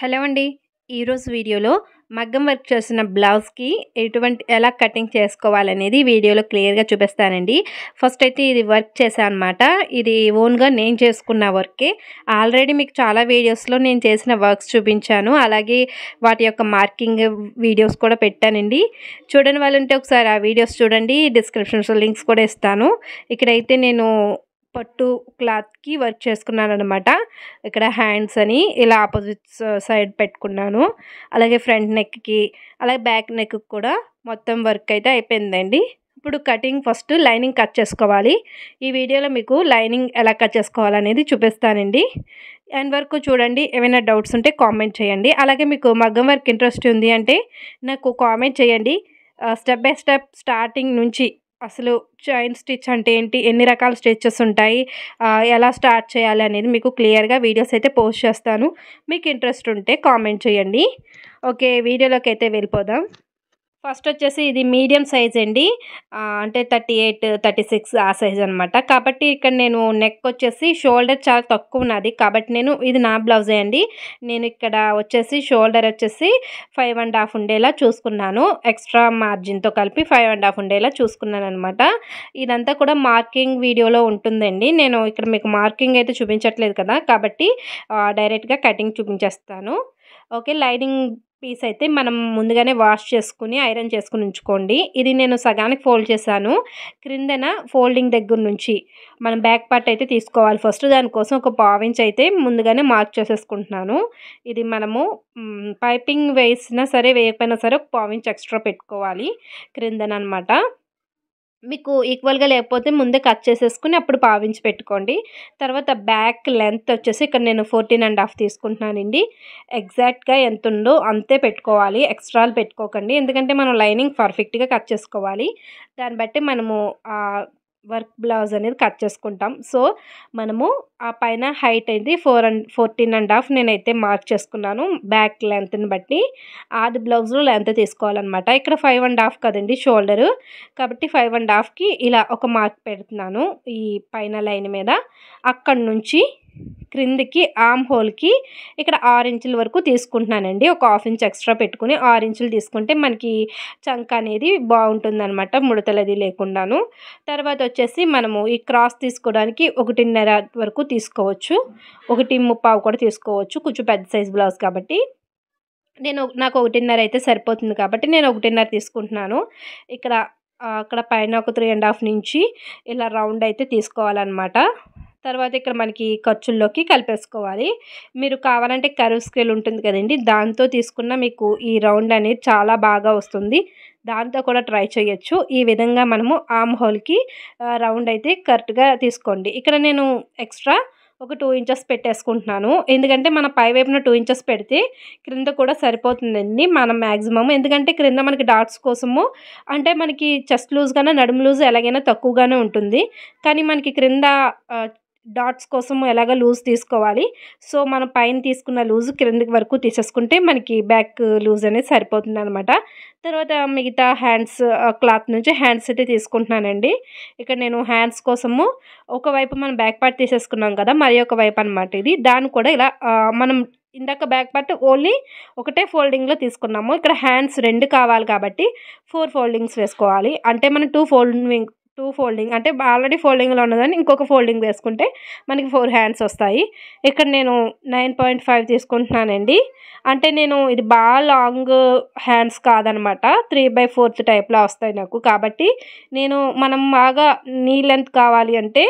hello అండి ఈరోజు వీడియోలో మగ్గం వర్క్ చేసిన బ్లౌజ్కి ఎటువంటి ఎలా కటింగ్ చేసుకోవాలనేది వీడియోలో క్లియర్గా చూపిస్తానండి ఫస్ట్ అయితే ఇది వర్క్ చేశాను అనమాట ఇది ఓన్గా నేను చేసుకున్న వర్కే ఆల్రెడీ మీకు చాలా వీడియోస్లో నేను చేసిన వర్క్స్ చూపించాను అలాగే వాటి యొక్క మార్కింగ్ వీడియోస్ కూడా పెట్టానండి చూడని వాళ్ళంటే ఒకసారి ఆ వీడియోస్ చూడండి డిస్క్రిప్షన్స్లో లింక్స్ కూడా ఇస్తాను ఇక్కడైతే నేను పట్టు క్లాత్కి వర్క్ చేసుకున్నాను అనమాట ఇక్కడ హ్యాండ్స్ అని ఇలా ఆపోజిట్ సైడ్ పెట్టుకున్నాను అలాగే ఫ్రంట్ నెక్కి అలాగే బ్యాక్ నెక్కి కూడా మొత్తం వర్క్ అయితే అయిపోయిందండి ఇప్పుడు కటింగ్ ఫస్ట్ లైనింగ్ కట్ చేసుకోవాలి ఈ వీడియోలో మీకు లైనింగ్ ఎలా కట్ చేసుకోవాలనేది చూపిస్తానండి అండ్ వరకు చూడండి ఏమైనా డౌట్స్ ఉంటే కామెంట్ చేయండి అలాగే మీకు మగ్గం వర్క్ ఇంట్రెస్ట్ ఉంది అంటే నాకు కామెంట్ చేయండి స్టెప్ బై స్టెప్ స్టార్టింగ్ నుంచి అసలు చైన్ స్టిచ్ అంటే ఏంటి ఎన్ని రకాల స్టిచ్చెస్ ఉంటాయి ఎలా స్టార్ట్ చేయాలి అనేది మీకు క్లియర్గా వీడియోస్ అయితే పోస్ట్ చేస్తాను మీకు ఇంట్రెస్ట్ ఉంటే కామెంట్ చేయండి ఓకే వీడియోలోకి అయితే వెళ్ళిపోదాం ఫస్ట్ వచ్చేసి ఇది మీడియం సైజ్ అండి అంటే థర్టీ ఎయిట్ థర్టీ సిక్స్ ఆ సైజ్ అనమాట కాబట్టి ఇక్కడ నేను నెక్ వచ్చేసి షోల్డర్ చాలా తక్కువ ఉన్నది కాబట్టి నేను ఇది నా బ్లౌజే అండి నేను ఇక్కడ వచ్చేసి షోల్డర్ వచ్చేసి ఫైవ్ అండ్ హాఫ్ ఉండేలా చూసుకున్నాను ఎక్స్ట్రా మార్జిన్తో కలిపి ఫైవ్ అండ్ హాఫ్ ఉండేలా చూసుకున్నాను అనమాట ఇదంతా కూడా మార్కింగ్ వీడియోలో ఉంటుందండి నేను ఇక్కడ మీకు మార్కింగ్ అయితే చూపించట్లేదు కదా కాబట్టి డైరెక్ట్గా కటింగ్ చూపించేస్తాను ఓకే లైనింగ్ పీస్ అయితే మనం ముందుగానే వాష్ చేసుకుని ఐరన్ చేసుకుని ఉంచుకోండి ఇది నేను సగానికి ఫోల్డ్ చేశాను క్రిందన ఫోల్డింగ్ దగ్గర నుంచి మనం బ్యాక్ పార్ట్ అయితే తీసుకోవాలి ఫస్ట్ దానికోసం ఒక పావించ్ అయితే ముందుగానే మార్క్ చేసేసుకుంటున్నాను ఇది మనము పైపింగ్ వేసినా సరే వేయకపోయినా సరే ఒక పావించ్ ఎక్స్ట్రా పెట్టుకోవాలి క్రిందన అనమాట మీకు ఈక్వల్గా లేకపోతే ముందే కట్ చేసేసుకుని అప్పుడు పావించి పెట్టుకోండి తర్వాత బ్యాక్ లెంత్ వచ్చేసి ఇక్కడ నేను ఫోర్టీన్ అండ్ హాఫ్ తీసుకుంటున్నానండి ఎగ్జాక్ట్గా ఎంత ఉందో అంతే పెట్టుకోవాలి ఎక్స్ట్రాలు పెట్టుకోకండి ఎందుకంటే మనం లైనింగ్ పర్ఫెక్ట్గా కట్ చేసుకోవాలి దాన్ని బట్టి మనము వర్క్ బ్లౌజ్ అనేది కట్ చేసుకుంటాం సో మనము ఆ పైన హైట్ అయితే four and fourteen and half నేనైతే మార్క్ చేసుకున్నాను బ్యాక్ లెంత్ని బట్టి ఆది బ్లౌజ్లో లెంత్ తీసుకోవాలన్నమాట ఇక్కడ ఫైవ్ అండ్ హాఫ్ కదండి షోల్డరు కాబట్టి ఫైవ్ అండ్ హాఫ్కి ఇలా ఒక మార్క్ పెడుతున్నాను ఈ పైన లైన్ మీద అక్కడి నుంచి క్రిందికి ఆమ్ హోల్కి ఇక్కడ ఆరు వరకు తీసుకుంటున్నానండి ఒక హాఫ్ ఇంచ్ ఎక్స్ట్రా పెట్టుకుని ఆరు తీసుకుంటే మనకి చంక అనేది బాగుంటుందన్నమాట ముడతలది లేకుండాను తర్వాత వచ్చేసి మనము ఈ క్రాస్ తీసుకోవడానికి ఒకటిన్నర వరకు తీసుకోవచ్చు ఒకటి ముప్పావు కూడా తీసుకోవచ్చు కొంచెం పెద్ద సైజ్ బ్లౌజ్ కాబట్టి నేను నాకు ఒకటిన్నర అయితే సరిపోతుంది కాబట్టి నేను ఒకటిన్నర తీసుకుంటున్నాను ఇక్కడ అక్కడ పైన ఒక త్రీ అండ్ హాఫ్ నుంచి ఇలా రౌండ్ అయితే తీసుకోవాలన్నమాట తర్వాత ఇక్కడ మనకి ఖర్చుల్లోకి కలిపేసుకోవాలి మీరు కావాలంటే కరువు స్కేల్ ఉంటుంది కదండి దాంతో తీసుకున్న మీకు ఈ రౌండ్ అనేది చాలా బాగా వస్తుంది దాంతో కూడా ట్రై చేయొచ్చు ఈ విధంగా మనము ఆమ్ హోల్కి రౌండ్ అయితే కరెక్ట్గా తీసుకోండి ఇక్కడ నేను ఎక్స్ట్రా ఒక టూ ఇంచెస్ పెట్టేసుకుంటున్నాను ఎందుకంటే మన పై వైపున టూ ఇంచెస్ పెడితే క్రింద కూడా సరిపోతుందండి మనం మ్యాక్సిమం ఎందుకంటే క్రింద మనకి డాట్స్ కోసము అంటే మనకి చెస్ట్ లూజ్ నడుము లూజ్ ఎలాగైనా తక్కువగానే ఉంటుంది కానీ మనకి క్రింద డాట్స్ కోసం ఎలాగ లూజ్ తీసుకోవాలి సో మనం పైన తీసుకున్న లూజ్ క్రింది వరకు తీసేసుకుంటే మనకి బ్యాక్ లూజ్ అనేది సరిపోతుంది అనమాట తర్వాత మిగతా హ్యాండ్స్ క్లాత్ నుంచి హ్యాండ్స్ అయితే తీసుకుంటున్నానండి ఇక్కడ నేను హ్యాండ్స్ కోసము ఒకవైపు మనం బ్యాక్ పార్ట్ తీసేసుకున్నాం కదా మరి ఒక వైపు అనమాట ఇది దాన్ని కూడా ఇలా మనం ఇందాక బ్యాక్ పార్ట్ ఓన్లీ ఒకటే ఫోల్డింగ్లో తీసుకున్నాము ఇక్కడ హ్యాండ్స్ రెండు కావాలి కాబట్టి ఫోర్ ఫోల్డింగ్స్ వేసుకోవాలి అంటే మనం టూ ఫోల్డింగ్ టూ ఫోల్డింగ్ అంటే ఆల్రెడీ ఫోల్డింగ్లో ఉన్నదని ఇంకొక ఫోల్డింగ్ వేసుకుంటే మనకి ఫోర్ హ్యాండ్స్ వస్తాయి ఇక్కడ నేను నైన్ పాయింట్ ఫైవ్ తీసుకుంటున్నానండి అంటే నేను ఇది బాగా లాంగ్ హ్యాండ్స్ కాదనమాట త్రీ బై ఫోర్త్ టైప్లో వస్తాయి నాకు కాబట్టి నేను మనం బాగా నీ లెంత్ కావాలి అంటే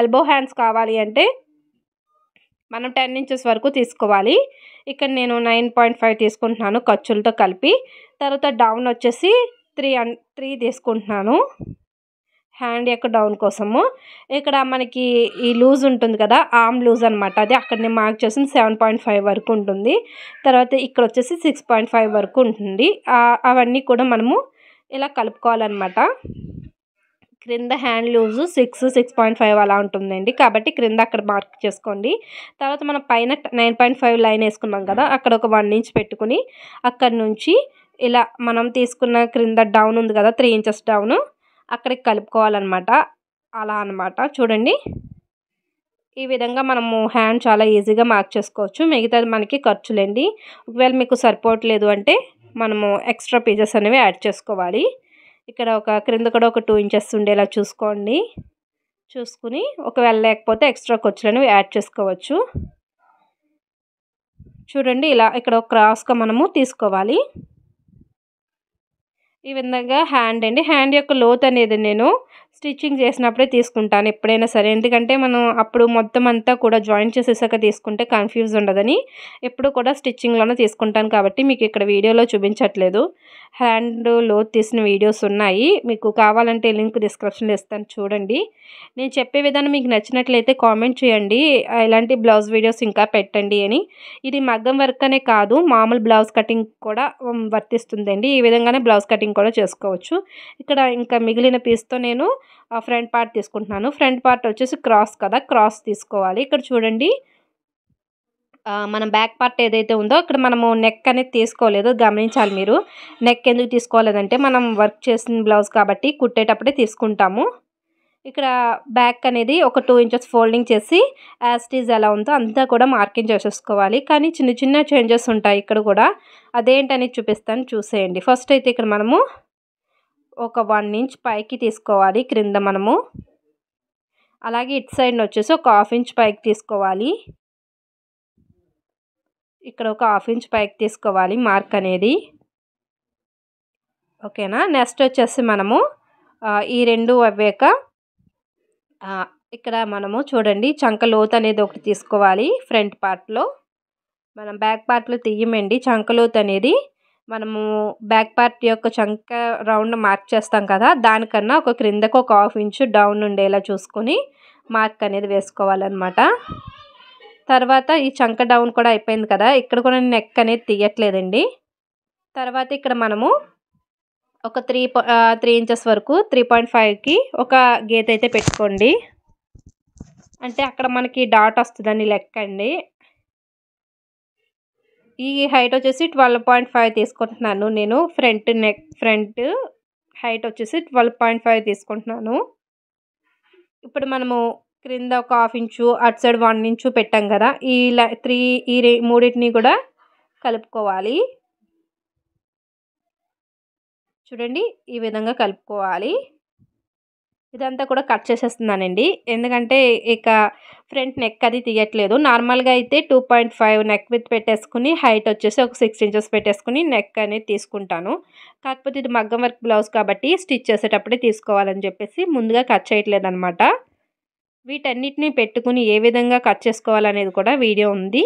ఎల్బో హ్యాండ్స్ కావాలి అంటే మనం టెన్ ఇంచెస్ వరకు తీసుకోవాలి ఇక్కడ నేను నైన్ పాయింట్ ఫైవ్ తీసుకుంటున్నాను ఖర్చులతో కలిపి తర్వాత డౌన్ వచ్చేసి త్రీ త్రీ తీసుకుంటున్నాను హ్యాండ్ యొక్క డౌన్ కోసము ఇక్కడ మనకి ఈ లూజ్ ఉంటుంది కదా ఆమ్ లూజ్ అనమాట అది అక్కడ నేను మార్క్ చేసిన సెవెన్ పాయింట్ ఫైవ్ వరకు ఉంటుంది తర్వాత ఇక్కడ వచ్చేసి సిక్స్ పాయింట్ ఫైవ్ వరకు ఉంటుంది అవన్నీ కూడా మనము ఇలా కలుపుకోవాలన్నమాట క్రింద hand loose six six point five అలా ఉంటుందండి కాబట్టి క్రింద అక్కడ మార్క్ చేసుకోండి తర్వాత మనం పైన నైన్ పాయింట్ ఫైవ్ లైన్ వేసుకున్నాం కదా అక్కడ ఒక వన్ ఇంచ్ పెట్టుకుని అక్కడ నుంచి ఇలా మనం తీసుకున్న క్రింద డౌన్ ఉంది కదా త్రీ ఇంచెస్ డౌను అక్కడికి కలుపుకోవాలన్నమాట అలా అనమాట చూడండి ఈ విధంగా మనము హ్యాండ్ చాలా ఈజీగా మార్క్ చేసుకోవచ్చు మిగతాది మనకి లేండి ఒకవేళ మీకు సరిపోవట్లేదు అంటే మనము ఎక్స్ట్రా పీజెస్ అనేవి యాడ్ చేసుకోవాలి ఇక్కడ ఒక క్రింద కూడా ఒక టూ ఇంచెస్ ఉండేలా చూసుకోండి చూసుకుని ఒకవేళ లేకపోతే ఎక్స్ట్రా ఖర్చులను యాడ్ చేసుకోవచ్చు చూడండి ఇలా ఇక్కడ ఒక క్రాస్గా మనము తీసుకోవాలి ఈ విధంగా హ్యాండ్ అండి హ్యాండ్ యొక్క లోత్ అనేది నేను స్టిచ్చింగ్ చేసినప్పుడే తీసుకుంటాను ఎప్పుడైనా సరే ఎందుకంటే మనం అప్పుడు మొత్తం అంతా కూడా జాయిన్ చేసేసాక తీసుకుంటే కన్ఫ్యూజ్ ఉండదని ఎప్పుడు కూడా స్టిచ్చింగ్లోనే తీసుకుంటాను కాబట్టి మీకు ఇక్కడ వీడియోలో చూపించట్లేదు హ్యాండ్ లోత్ తీసిన వీడియోస్ ఉన్నాయి మీకు కావాలంటే లింక్ డిస్క్రిప్షన్లో ఇస్తాను చూడండి నేను చెప్పే విధానం మీకు నచ్చినట్లయితే కామెంట్ చేయండి ఇలాంటి బ్లౌజ్ వీడియోస్ ఇంకా పెట్టండి అని ఇది మగ్గం వర్క్ అనే కాదు మామూలు బ్లౌజ్ కటింగ్ కూడా వర్తిస్తుందండి ఈ విధంగానే బ్లౌజ్ కటింగ్ కూడా చేసుకోవచ్చు ఇక్కడ ఇంకా మిగిలిన పీస్తో నేను ఫ్రంట్ పార్ట్ తీసుకుంటున్నాను ఫ్రంట్ పార్ట్ వచ్చేసి క్రాస్ కదా క్రాస్ తీసుకోవాలి ఇక్కడ చూడండి మనం బ్యాక్ పార్ట్ ఏదైతే ఉందో ఇక్కడ మనము నెక్ అనేది తీసుకోలేదు గమనించాలి మీరు నెక్ ఎందుకు తీసుకోలేదంటే మనం వర్క్ చేసిన బ్లౌజ్ కాబట్టి కుట్టేటప్పుడే తీసుకుంటాము ఇక్కడ బ్యాక్ అనేది ఒక టూ ఇంచెస్ ఫోల్డింగ్ చేసి యాస్టీజ్ ఎలా ఉందో అంతా కూడా మార్కింగ్ చేసేసుకోవాలి కానీ చిన్న చిన్న చేంజెస్ ఉంటాయి ఇక్కడ కూడా అదేంటనేది చూపిస్తాను చూసేయండి ఫస్ట్ అయితే ఇక్కడ మనము ఒక వన్ ఇంచ్ పైకి తీసుకోవాలి క్రింద మనము అలాగే ఇటు సైడ్ని వచ్చేసి ఒక హాఫ్ ఇంచ్ పైకి తీసుకోవాలి ఇక్కడ ఒక హాఫ్ ఇంచ్ పైకి తీసుకోవాలి మార్క్ అనేది ఓకేనా నెక్స్ట్ వచ్చేసి మనము ఈ రెండు అవ్వాక ఇక్కడ మనము చూడండి చంక లోత్ అనేది ఒకటి తీసుకోవాలి ఫ్రంట్ పార్ట్లో మనం బ్యాక్ పార్ట్లో తీయమండి చంక లోత్ అనేది మనము బ్యాక్ పార్ట్ యొక్క చంక రౌండ్ మార్క్ చేస్తాం కదా దానికన్నా ఒక క్రిందకు ఒక హాఫ్ ఇంచు డౌన్ ఉండేలా చూసుకొని మార్క్ అనేది వేసుకోవాలన్నమాట తర్వాత ఈ చంక డౌన్ కూడా అయిపోయింది కదా ఇక్కడ కూడా నెక్ అనేది తీయట్లేదండి తర్వాత ఇక్కడ మనము ఒక త్రీ త్రీ ఇంచెస్ వరకు త్రీ పాయింట్ ఫైవ్కి ఒక గీత అయితే పెట్టుకోండి అంటే అక్కడ మనకి డాట్ వస్తుందని లెక్క అండి ఈ హైట్ వచ్చేసి ట్వెల్వ్ పాయింట్ ఫైవ్ తీసుకుంటున్నాను నేను ఫ్రంట్ నెక్ ఫ్రంట్ హైట్ వచ్చేసి ట్వెల్వ్ పాయింట్ ఫైవ్ తీసుకుంటున్నాను ఇప్పుడు మనము క్రింద ఒక హాఫ్ ఇంచు అటు సైడ్ వన్ ఇంచు పెట్టాం కదా ఈ త్రీ ఈ మూడింటిని కూడా కలుపుకోవాలి చూడండి ఈ విధంగా కలుపుకోవాలి ఇదంతా కూడా కట్ చేసేస్తున్నానండి ఎందుకంటే ఇక ఫ్రంట్ నెక్ అది తీయట్లేదు నార్మల్గా అయితే two point five neck with పెట్టేసుకుని హైట్ వచ్చేసి ఒక సిక్స్ ఇంచెస్ పెట్టేసుకుని నెక్ అనేది తీసుకుంటాను కాకపోతే ఇది మగ్గం వర్క్ బ్లౌజ్ కాబట్టి స్టిచ్ చేసేటప్పుడే తీసుకోవాలని చెప్పేసి ముందుగా కట్ చేయట్లేదు అనమాట వీటన్నిటిని పెట్టుకుని ఏ విధంగా కట్ చేసుకోవాలనేది కూడా వీడియో ఉంది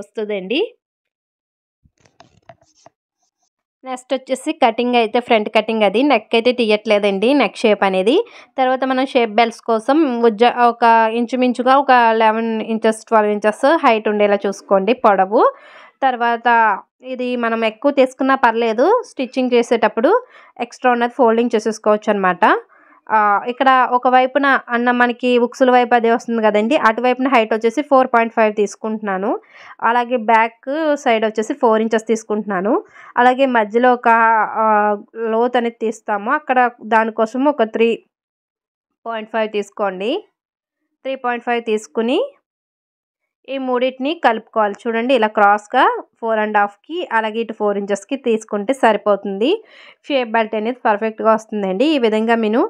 వస్తుందండి నెక్స్ట్ వచ్చేసి కటింగ్ అయితే ఫ్రంట్ కటింగ్ అది నెక్ అయితే తీయట్లేదండి నెక్ షేప్ అనేది తర్వాత మనం షేప్ బెల్ట్స్ కోసం ఉజ్జ ఒక ఇంచుమించుగా ఒక eleven inches twelve inches height ఉండేలా చూసుకోండి పొడవు తర్వాత ఇది మనం ఎక్కువ తీసుకున్నా పర్లేదు స్టిచ్చింగ్ చేసేటప్పుడు ఎక్స్ట్రా ఉన్నది ఫోల్డింగ్ చేసేసుకోవచ్చు అనమాట ఇక్కడ ఒకవైపున అన్న మనకి ఉక్సుల వైపు అదే వస్తుంది కదండి అటువైపున హైట్ వచ్చేసి ఫోర్ పాయింట్ ఫైవ్ తీసుకుంటున్నాను అలాగే బ్యాక్ సైడ్ వచ్చేసి ఫోర్ ఇంచెస్ తీసుకుంటున్నాను అలాగే మధ్యలో ఒక లోత్ అనేది తీస్తాము అక్కడ దానికోసం ఒక త్రీ పాయింట్ ఫైవ్ తీసుకోండి త్రీ పాయింట్ ఫైవ్ తీసుకుని ఈ మూడింటిని కలుపుకోవాలి చూడండి ఇలా క్రాస్గా ఫోర్ అండ్ హాఫ్కి అలాగే ఇటు ఫోర్ ఇంచెస్కి తీసుకుంటే సరిపోతుంది షేప్ బెల్ట్ అనేది పర్ఫెక్ట్గా వస్తుందండి ఈ విధంగా నేను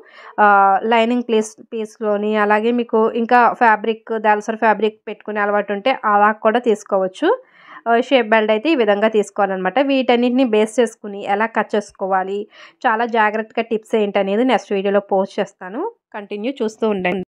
లైనింగ్ ప్లేస్ పీస్లోని అలాగే మీకు ఇంకా ఫ్యాబ్రిక్ దాల్సర్ ఫ్యాబ్రిక్ పెట్టుకునే అలవాటు ఉంటే అలా కూడా తీసుకోవచ్చు షేప్ బెల్ట్ అయితే ఈ విధంగా తీసుకోవాలన్నమాట వీటన్నిటిని బేస్ చేసుకుని ఎలా కట్ చేసుకోవాలి చాలా జాగ్రత్తగా టిప్స్ ఏంటనేది నెక్స్ట్ వీడియోలో పోస్ట్ చేస్తాను కంటిన్యూ చూస్తూ ఉండండి